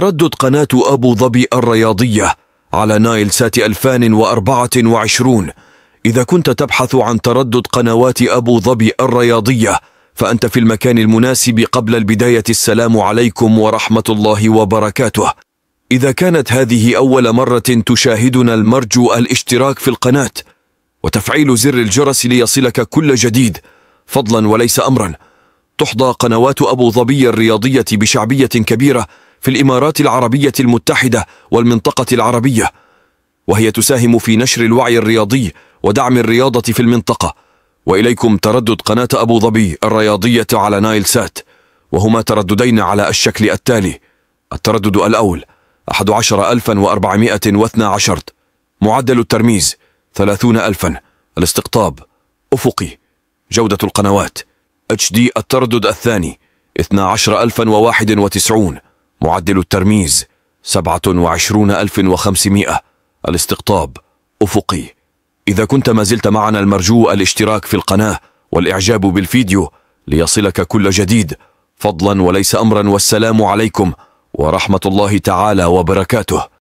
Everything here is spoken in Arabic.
تردد قناة أبو ظبي الرياضية على نايل سات 2024 إذا كنت تبحث عن تردد قنوات أبو ظبي الرياضية فأنت في المكان المناسب قبل البداية السلام عليكم ورحمة الله وبركاته إذا كانت هذه أول مرة تشاهدنا المرجو الاشتراك في القناة وتفعيل زر الجرس ليصلك كل جديد فضلا وليس أمرا تحظى قنوات أبو ظبي الرياضية بشعبية كبيرة في الإمارات العربية المتحدة والمنطقة العربية وهي تساهم في نشر الوعي الرياضي ودعم الرياضة في المنطقة وإليكم تردد قناة أبو ظبي الرياضية على نايل سات وهما ترددين على الشكل التالي التردد الأول 11412 معدل الترميز 30000 الاستقطاب أفقي جودة القنوات HD التردد الثاني 12091 معدل الترميز 27500 الاستقطاب أفقي إذا كنت ما زلت معنا المرجو الاشتراك في القناة والإعجاب بالفيديو ليصلك كل جديد فضلا وليس أمرا والسلام عليكم ورحمة الله تعالى وبركاته